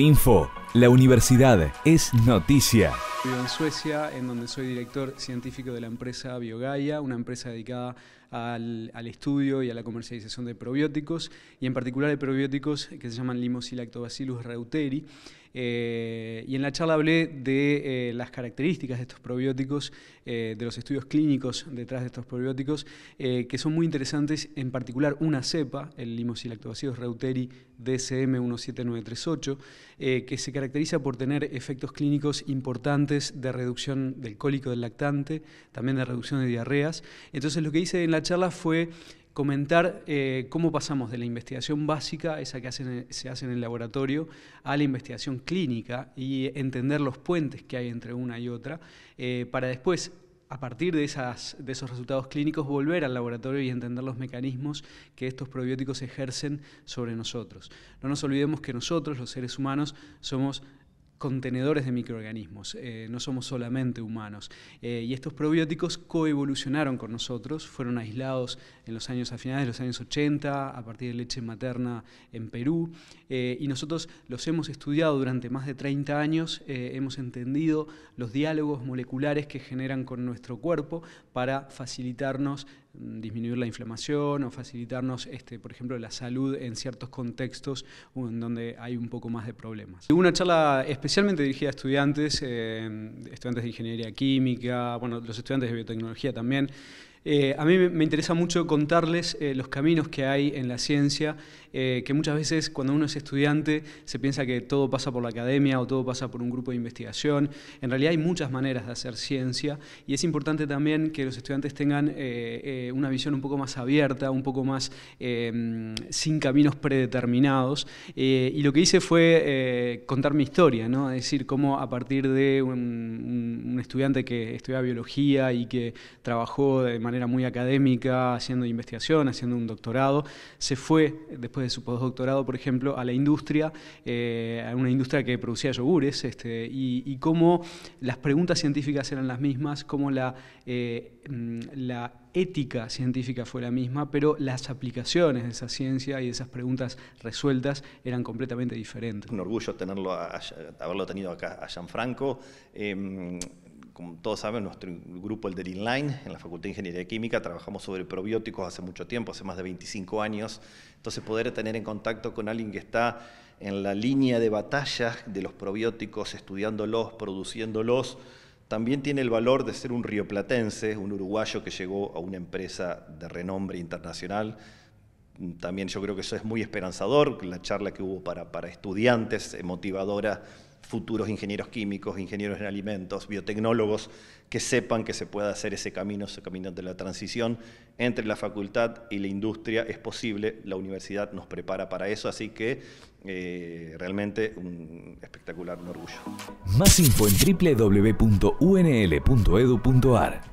Info. La universidad es noticia. Vivo en Suecia, en donde soy director científico de la empresa BioGaia, una empresa dedicada a al, estudio y a la comercialización de probióticos, y en particular de probióticos que se llaman Limosilactobacillus reuteri. Eh, y en la charla hablé de eh, las características de estos probióticos, eh, de los estudios clínicos detrás de estos probióticos, que son muy interesantes, en particular una cepa, el Limosilactobacillus reuteri DSM-17938, que se caracteriza por tener efectos clínicos importantes de reducción del cólico del lactante, también de reducción de diarreas. Entonces lo que hice en la charla fue comentar eh, cómo pasamos de la investigación básica, esa que se hace en el laboratorio, a la investigación clínica y entender los puentes que hay entre una y otra, eh, para después a partir de, esos resultados clínicos volver al laboratorio y entender los mecanismos que estos probióticos ejercen sobre nosotros. No nos olvidemos que nosotros, los seres humanos, somos contenedores de microorganismos, eh, no somos solamente humanos. Eh, y estos probióticos coevolucionaron con nosotros, fueron aislados en los años a finales de los años 80, a partir de leche materna en Perú, eh, y nosotros los hemos estudiado durante más de 30 años, hemos entendido los diálogos moleculares que generan con nuestro cuerpo para facilitarnos Mm, disminuir la inflamación o facilitarnos, este, por ejemplo, la salud en ciertos contextos en donde hay un poco más de problemas. una charla especialmente dirigida a estudiantes, eh, estudiantes de ingeniería química, bueno, los estudiantes de biotecnología también, eh, a mí me interesa mucho contarles eh, los caminos que hay en la ciencia, eh, que muchas veces cuando uno es estudiante se piensa que todo pasa por la academia o todo pasa por un grupo de investigación. En realidad hay muchas maneras de hacer ciencia y es importante también que los estudiantes tengan una visión un poco más abierta, un poco más sin caminos predeterminados. y lo que hice fue contar mi historia, ¿no? decir, cómo a partir de un, un estudiante que estudiaba biología y que trabajó de manera manera muy académica, haciendo investigación, haciendo un doctorado. Se fue, después de su postdoctorado, por ejemplo, a la industria, eh, a una industria que producía yogures, este, y, cómo las preguntas científicas eran las mismas, cómo la, eh, mm, la ética científica fue la misma, pero las aplicaciones de esa ciencia y de esas preguntas resueltas eran completamente diferentes. Un orgullo tenerlo haberlo tenido acá a Gianfranco. Em, como todos saben, nuestro grupo, el del Inline, en la Facultad de Ingeniería Química, trabajamos sobre probióticos hace mucho tiempo, hace más de 25 años. Entonces, poder tener en contacto con alguien que está en la línea de batalla de los probióticos, estudiándolos, produciéndolos, también tiene el valor de ser un rioplatense, un uruguayo que llegó a una empresa de renombre internacional. También yo creo que eso es muy esperanzador, la charla que hubo para, para estudiantes, motivadora futuros ingenieros químicos, ingenieros en alimentos, biotecnólogos, que sepan que se puede hacer ese camino, ese camino de la transición entre la facultad y la industria es posible, la universidad nos prepara para eso, así que eh, realmente un espectacular, un orgullo. Más info en www.unl.edu.ar